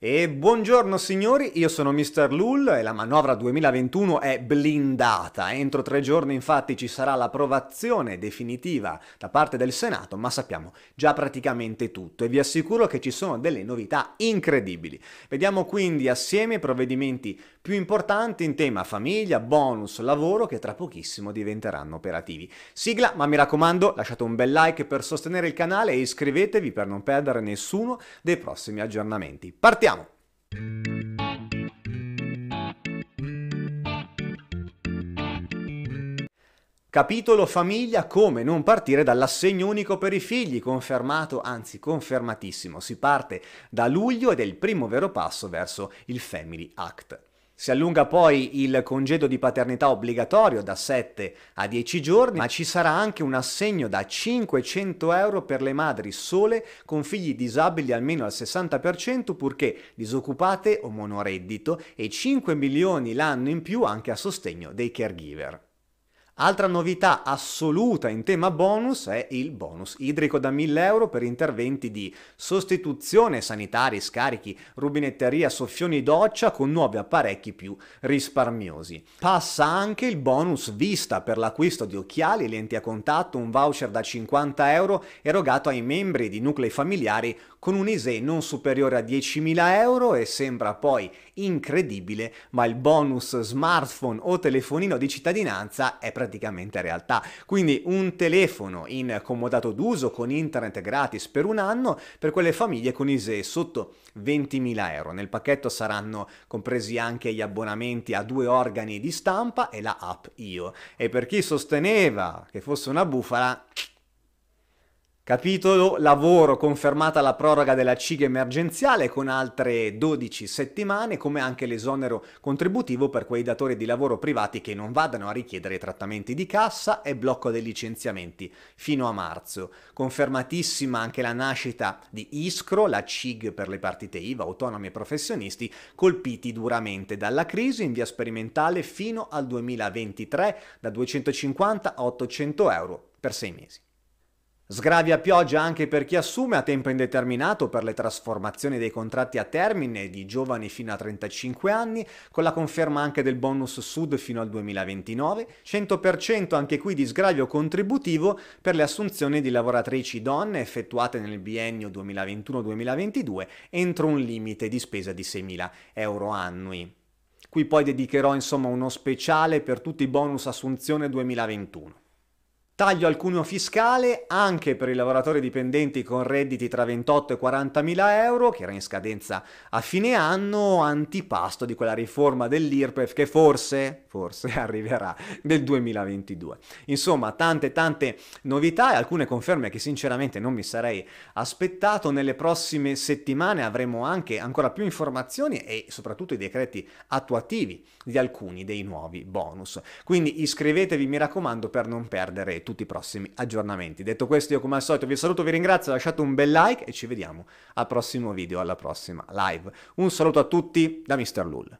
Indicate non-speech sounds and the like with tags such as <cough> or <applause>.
E buongiorno signori, io sono Mr. Lull e la manovra 2021 è blindata. Entro tre giorni infatti ci sarà l'approvazione definitiva da parte del Senato, ma sappiamo già praticamente tutto e vi assicuro che ci sono delle novità incredibili. Vediamo quindi assieme i provvedimenti più importanti in tema famiglia, bonus, lavoro che tra pochissimo diventeranno operativi. Sigla, ma mi raccomando lasciate un bel like per sostenere il canale e iscrivetevi per non perdere nessuno dei prossimi aggiornamenti. Partiamo! Capitolo famiglia, come non partire dall'assegno unico per i figli, confermato, anzi confermatissimo. Si parte da luglio ed è il primo vero passo verso il Family Act. Si allunga poi il congedo di paternità obbligatorio da 7 a 10 giorni, ma ci sarà anche un assegno da 500 euro per le madri sole con figli disabili almeno al 60% purché disoccupate o monoreddito e 5 milioni l'anno in più anche a sostegno dei caregiver. Altra novità assoluta in tema bonus è il bonus idrico da 1000 euro per interventi di sostituzione sanitari, scarichi, rubinetteria, soffioni doccia con nuovi apparecchi più risparmiosi. Passa anche il bonus vista per l'acquisto di occhiali, lenti a contatto, un voucher da 50 euro erogato ai membri di nuclei familiari con un ISEE non superiore a 10.000 euro e sembra poi incredibile, ma il bonus smartphone o telefonino di cittadinanza è praticamente praticamente realtà. Quindi un telefono in comodato d'uso con internet gratis per un anno per quelle famiglie con ISE sotto 20.000 euro. Nel pacchetto saranno compresi anche gli abbonamenti a due organi di stampa e la app IO. E per chi sosteneva che fosse una bufala Capitolo lavoro confermata la proroga della CIG emergenziale con altre 12 settimane, come anche l'esonero contributivo per quei datori di lavoro privati che non vadano a richiedere trattamenti di cassa e blocco dei licenziamenti fino a marzo. Confermatissima anche la nascita di ISCRO, la CIG per le partite IVA, autonomi e professionisti colpiti duramente dalla crisi in via sperimentale fino al 2023 da 250 a 800 euro per sei mesi. Sgravi a pioggia anche per chi assume a tempo indeterminato per le trasformazioni dei contratti a termine di giovani fino a 35 anni, con la conferma anche del bonus sud fino al 2029, 100% anche qui di sgravio contributivo per le assunzioni di lavoratrici donne effettuate nel biennio 2021-2022 entro un limite di spesa di 6.000 euro annui. Qui poi dedicherò insomma uno speciale per tutti i bonus assunzione 2021. Taglio al cuneo fiscale anche per i lavoratori dipendenti con redditi tra 28 e 40 mila euro, che era in scadenza a fine anno, antipasto di quella riforma dell'IRPEF che forse, forse <laughs> arriverà nel 2022. Insomma, tante tante novità e alcune conferme che sinceramente non mi sarei aspettato. Nelle prossime settimane avremo anche ancora più informazioni e soprattutto i decreti attuativi di alcuni dei nuovi bonus. Quindi iscrivetevi, mi raccomando, per non perdere tutti i prossimi aggiornamenti. Detto questo io come al solito vi saluto, vi ringrazio, lasciate un bel like e ci vediamo al prossimo video, alla prossima live. Un saluto a tutti da Mr. Lull.